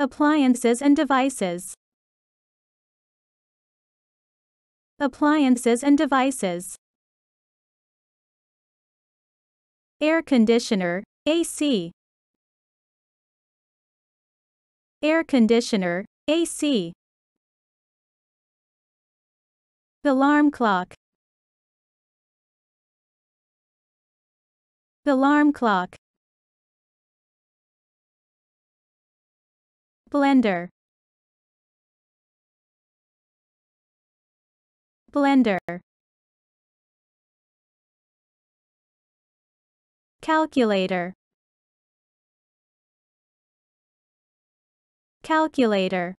Appliances and devices. Appliances and devices. Air conditioner, AC. Air conditioner, AC. Alarm clock. Alarm clock. blender blender calculator calculator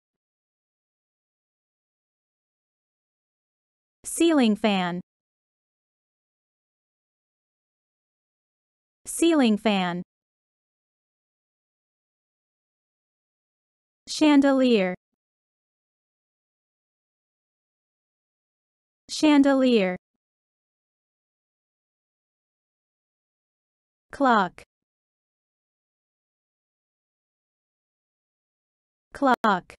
ceiling fan ceiling fan Chandelier Chandelier Clock Clock What are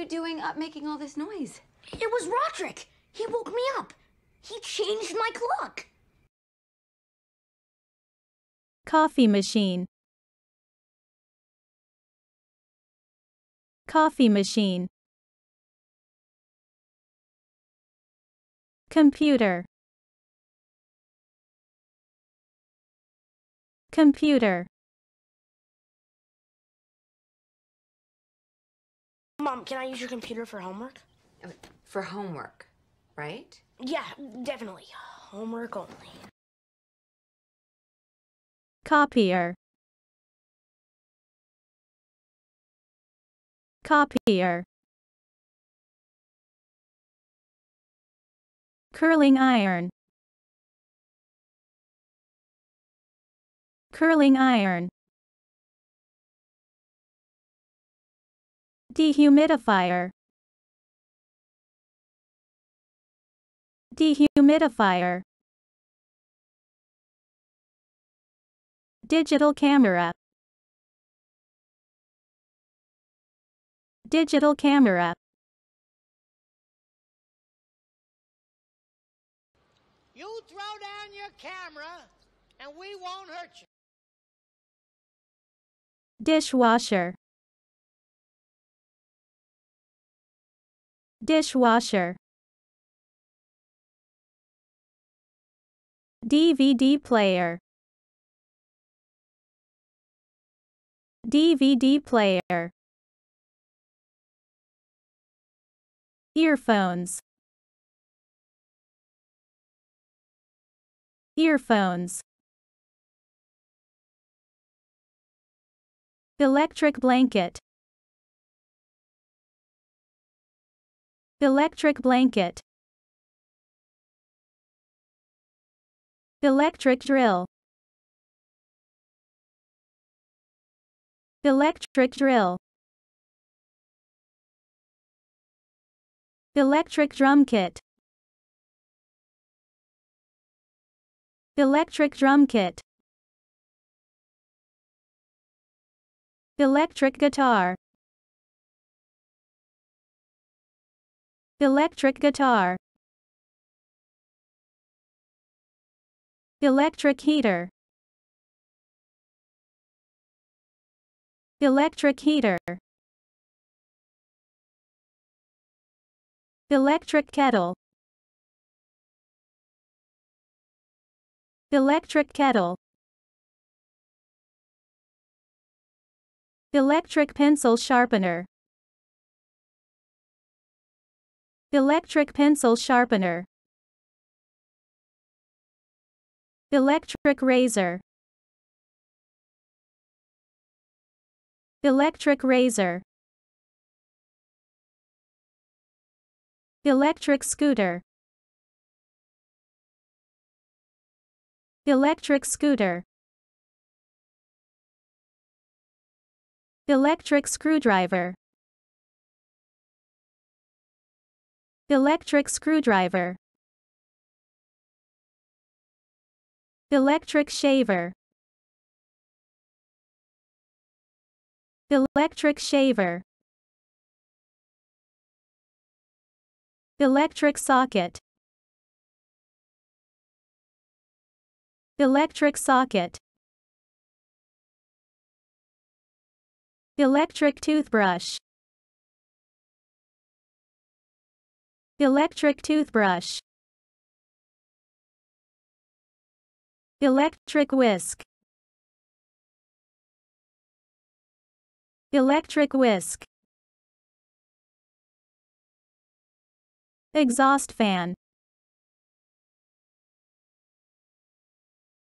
you doing up making all this noise? It was Roderick. He woke me up. He changed my clock. Coffee machine. Coffee machine. Computer. Computer. Mom, can I use your computer for homework? For homework, right? Yeah, definitely. Homework only copier copier curling iron curling iron dehumidifier dehumidifier Digital camera. Digital camera. You throw down your camera and we won't hurt you. Dishwasher. Dishwasher. DVD player. DVD player earphones earphones electric blanket electric blanket electric drill Electric drill. Electric drum kit. Electric drum kit. Electric guitar. Electric guitar. Electric heater. Electric heater. Electric kettle. Electric kettle. Electric pencil sharpener. Electric pencil sharpener. Electric razor. Electric razor. Electric scooter. Electric scooter. Electric screwdriver. Electric screwdriver. Electric shaver. Electric shaver. Electric socket. Electric socket. Electric toothbrush. Electric toothbrush. Electric whisk. Electric whisk. Exhaust fan.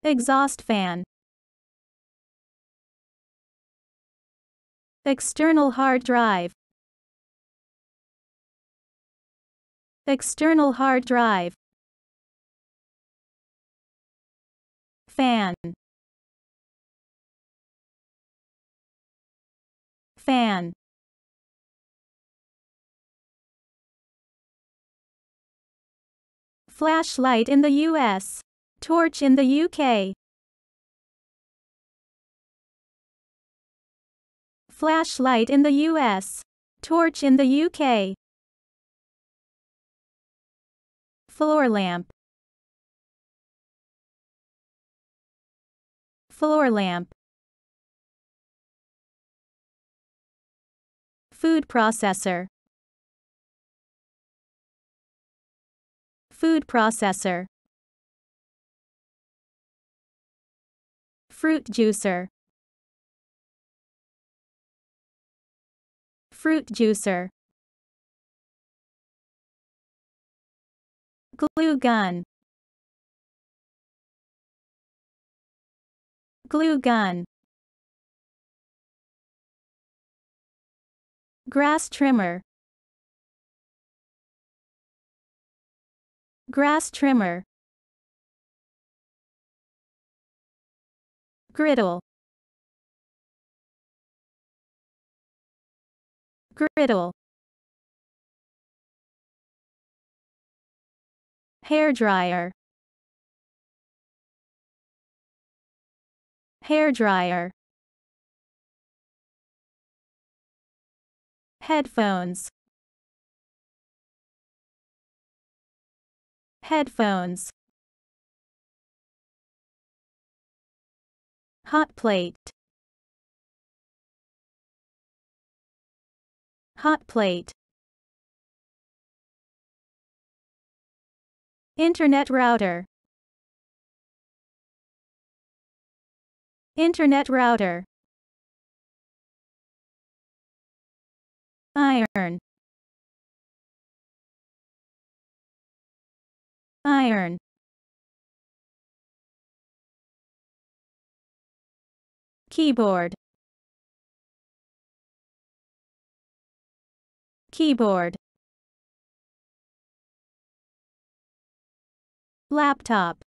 Exhaust fan. External hard drive. External hard drive. Fan. Fan Flashlight in the US. Torch in the UK. Flashlight in the US. Torch in the UK. Floor lamp. Floor lamp. Food processor. Food processor. Fruit juicer. Fruit juicer. Glue gun. Glue gun. Grass trimmer. Grass trimmer. Griddle. Griddle. Hair dryer. Hair dryer. headphones headphones hot plate hot plate internet router internet router iron iron keyboard keyboard laptop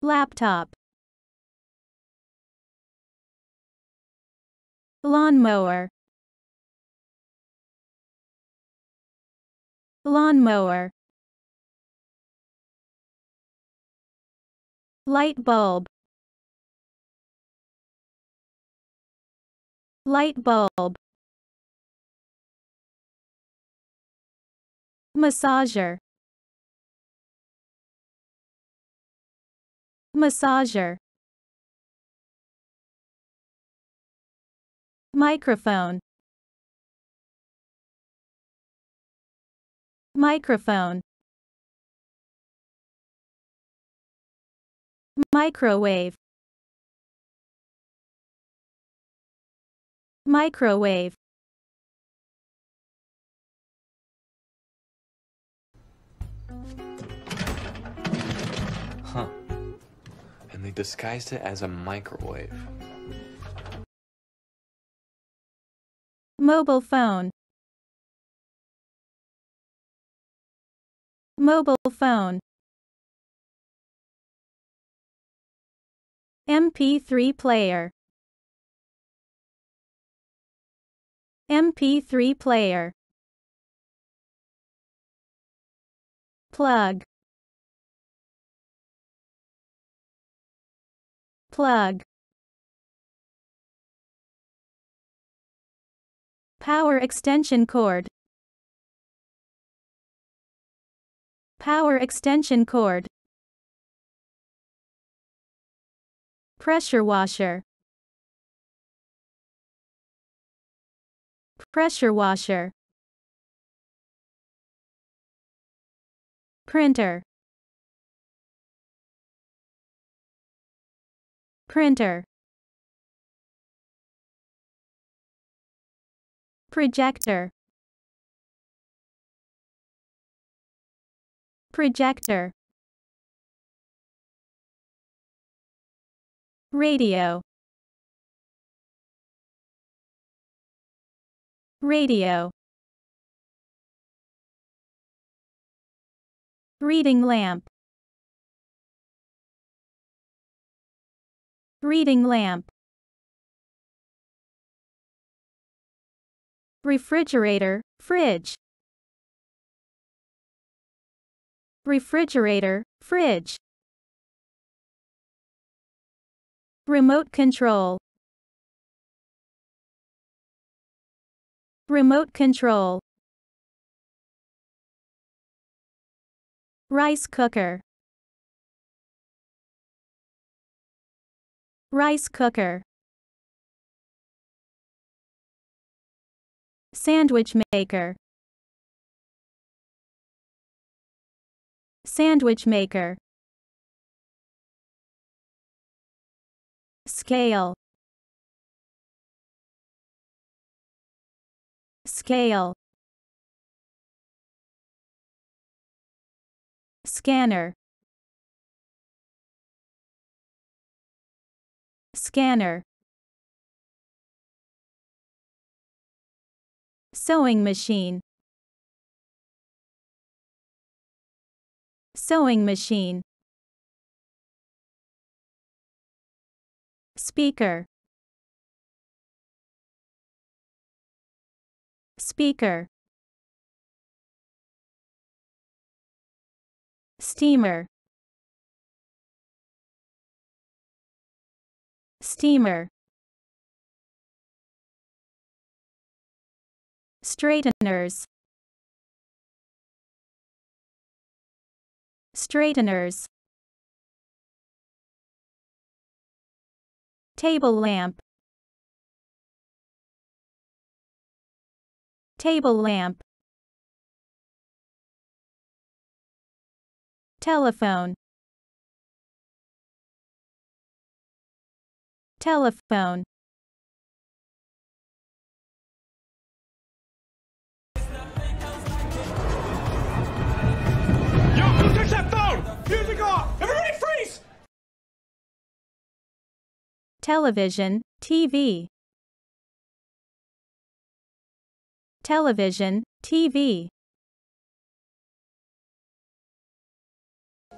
laptop lawnmower lawnmower light bulb light bulb massager massager microphone microphone microwave microwave huh and they disguised it as a microwave mobile phone mobile phone mp3 player mp3 player plug plug Power extension cord. Power extension cord. Pressure washer. Pressure washer. Printer. Printer. projector projector radio radio reading lamp reading lamp refrigerator, fridge refrigerator, fridge remote control remote control rice cooker rice cooker Sandwich maker. Sandwich maker. Scale. Scale. Scanner. Scanner. Sewing machine. Sewing machine. Speaker. Speaker. Steamer. Steamer. straighteners straighteners table lamp table lamp telephone telephone television, TV. Television, TV.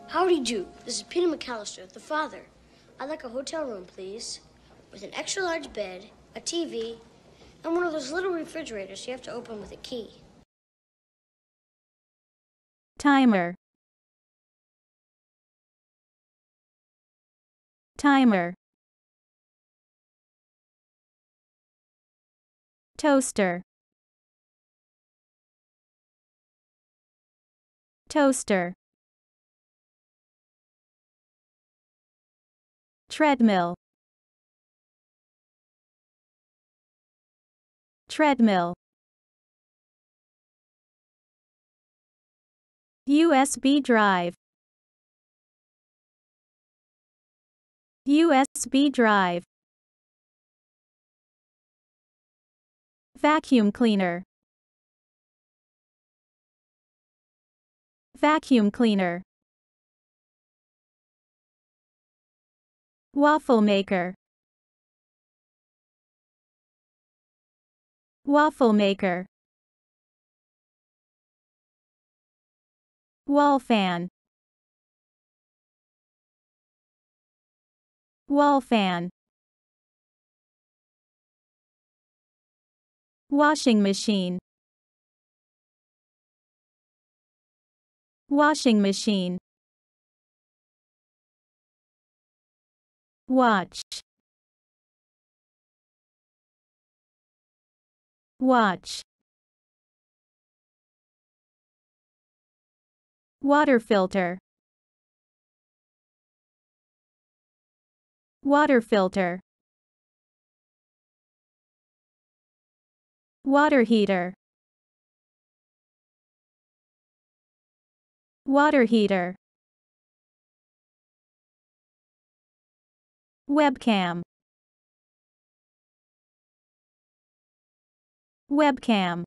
Howdy do. This is Peter McAllister, the father. I'd like a hotel room, please, with an extra large bed, a TV, and one of those little refrigerators you have to open with a key. Timer. Timer. Toaster. Toaster. Treadmill. Treadmill. USB drive. USB drive. Vacuum cleaner. Vacuum cleaner. Waffle maker. Waffle maker. Wall fan. Wall fan. Washing machine. Washing machine. Watch. Watch. Water filter. Water filter. Water heater. Water heater. Webcam. Webcam.